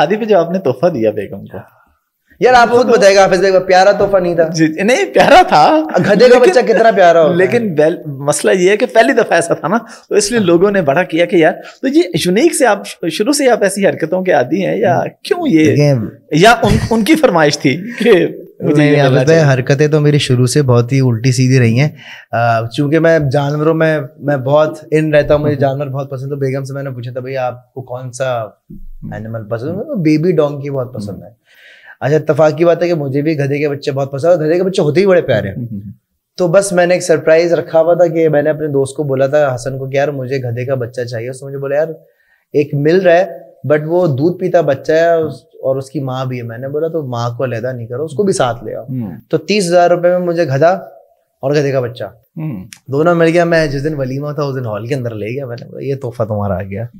शादी पे जो आपने तोहफा दिया बेगम को यार आप खुद बताएगा हाफिज भाई प्यारा तोहफा नहीं था जी नहीं प्यारा था गधे का बच्चा कितना प्यारा हो लेकिन मसला ये है कि पहली दफा ऐसा था ना तो इसलिए लोगों ने बड़ा किया कि यार तो ये यूनिक से आप शुरू से आप ऐसी हरकतों के आदि हैं या क्यों ये या उन, उनकी फरमाइश थी कि मुझे हरकतें तो मेरी शुरू से बहुत ही उल्टी सीधी रही हैं चूंकि मैं जानवरों में मैं बहुत इन रहता हूँ मुझे जानवर बहुत पसंद तो बेगम से मैंने पूछा था भाई आपको कौन सा एनिमल hmm. पसंद है बेबी तो बेबी की बहुत पसंद है अच्छा इतफाक की बात है कि मुझे भी गधे के बच्चे बहुत पसंद है गधे के बच्चे होते ही बड़े प्यारे हैं hmm. तो बस मैंने एक सरप्राइज रखा हुआ था कि मैंने अपने दोस्त को बोला था हसन को कि यार मुझे गधे का बच्चा चाहिए उसने मुझे बोला यार एक मिल रहा है बट वो दूध पीता बच्चा है और उसकी माँ भी है मैंने बोला तो माँ को लेदा नहीं करो उसको भी साथ ले आओ hmm. तो तीस हजार रुपये में मुझे गधा और गधे का बच्चा दोनों मिल गया मैं जिस दिन वलीमा था उस दिन हॉल के अंदर ले गया मैंने बोला ये तोहफा तुम्हारा आ गया